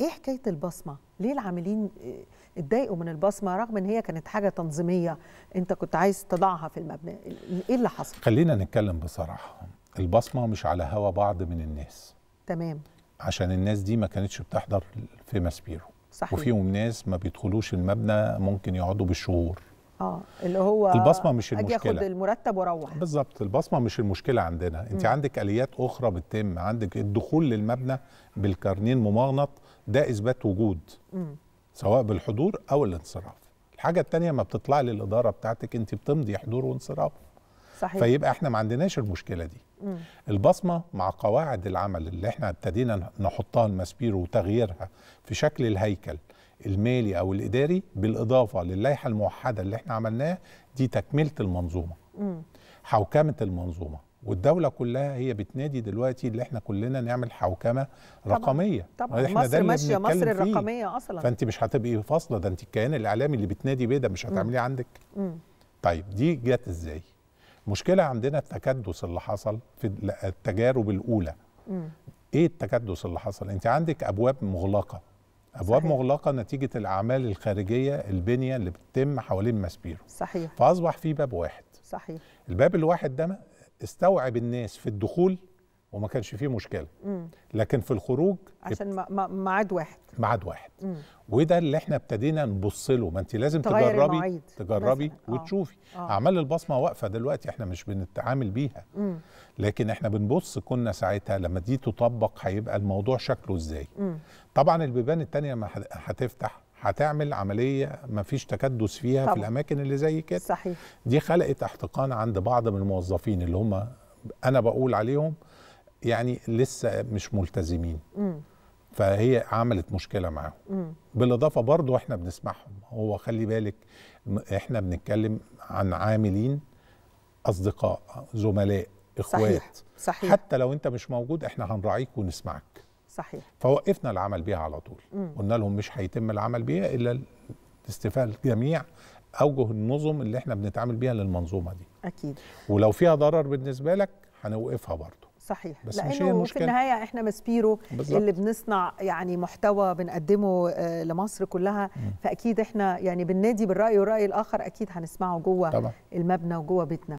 ايه حكايه البصمه ليه العاملين آه، اتضايقوا من البصمه رغم ان هي كانت حاجه تنظيميه انت كنت عايز تضعها في المبنى ايه اللي حصل خلينا نتكلم بصراحه البصمه مش على هوا بعض من الناس تمام عشان الناس دي ما كانتش بتحضر في ماسبيرو صحيح وفيهم ناس ما بيدخلوش المبنى ممكن يقعدوا بالشهور اه اللي هو البصمه مش المشكله اجي اخد المرتب واروح بالظبط البصمه مش المشكله عندنا انت م. عندك اليات اخرى بتتم عندك الدخول للمبنى بالكارنين ممغنط ده اثبات وجود سواء بالحضور او الانصراف الحاجه الثانيه ما بتطلع للاداره بتاعتك انت بتمضي حضور وانصراف صحيح. فيبقى احنا ما عندناش المشكله دي مم. البصمه مع قواعد العمل اللي احنا ابتدينا نحطها المسبير وتغييرها في شكل الهيكل المالي او الاداري بالاضافه للائحه الموحده اللي احنا عملناها دي تكمله المنظومه مم. حوكمه المنظومه والدوله كلها هي بتنادي دلوقتي ان احنا كلنا نعمل حوكمه طبعًا رقميه طبعا احنا مصر ماشيه مصر الرقميه فيه. اصلا فانت مش هتبقي فاصله ده انت الكيان الاعلامي اللي بتنادي بيه ده مش هتعمليه عندك مم. طيب دي جت ازاي مشكله عندنا التكدس اللي حصل في التجارب الاولى مم. ايه التكدس اللي حصل انت عندك ابواب مغلقه ابواب صحيح. مغلقه نتيجه الاعمال الخارجيه البنيه اللي بتتم حوالين ماسبيرو صحيح فاصبح في باب واحد صحيح الباب الواحد ده استوعب الناس في الدخول وما كانش فيه مشكله لكن في الخروج عشان ميعاد واحد ميعاد واحد وده اللي احنا ابتدينا نبص له ما انت لازم تجربي المعيد. تجربي مثلاً. آه. وتشوفي آه. اعمال البصمه واقفه دلوقتي احنا مش بنتعامل بيها مم. لكن احنا بنبص كنا ساعتها لما دي تطبق هيبقى الموضوع شكله ازاي مم. طبعا البيبان الثانيه ما هتفتح هتعمل عمليه ما فيش تكدس فيها طبعا. في الاماكن اللي زي كده صحيح دي خلقت احتقان عند بعض من الموظفين اللي هم انا بقول عليهم يعني لسه مش ملتزمين م. فهي عملت مشكله معاهم بالاضافه برضو احنا بنسمعهم هو خلي بالك احنا بنتكلم عن عاملين اصدقاء زملاء اخوات صحيح. صحيح. حتى لو انت مش موجود احنا هنراعيك ونسمعك صحيح فوقفنا العمل بيها على طول مم. قلنا لهم مش هيتم العمل بيها الا استيفاء جميع اوجه النظم اللي احنا بنتعامل بيها للمنظومه دي اكيد ولو فيها ضرر بالنسبه لك هنوقفها برضه صحيح بس لانه مش هي المشكلة. في النهايه احنا مسبيرو بالزبط. اللي بنصنع يعني محتوى بنقدمه آه، لمصر كلها م. فاكيد احنا يعني بالنادي بالراي والراي الاخر اكيد هنسمعه جوه طبعا. المبنى وجوه بيتنا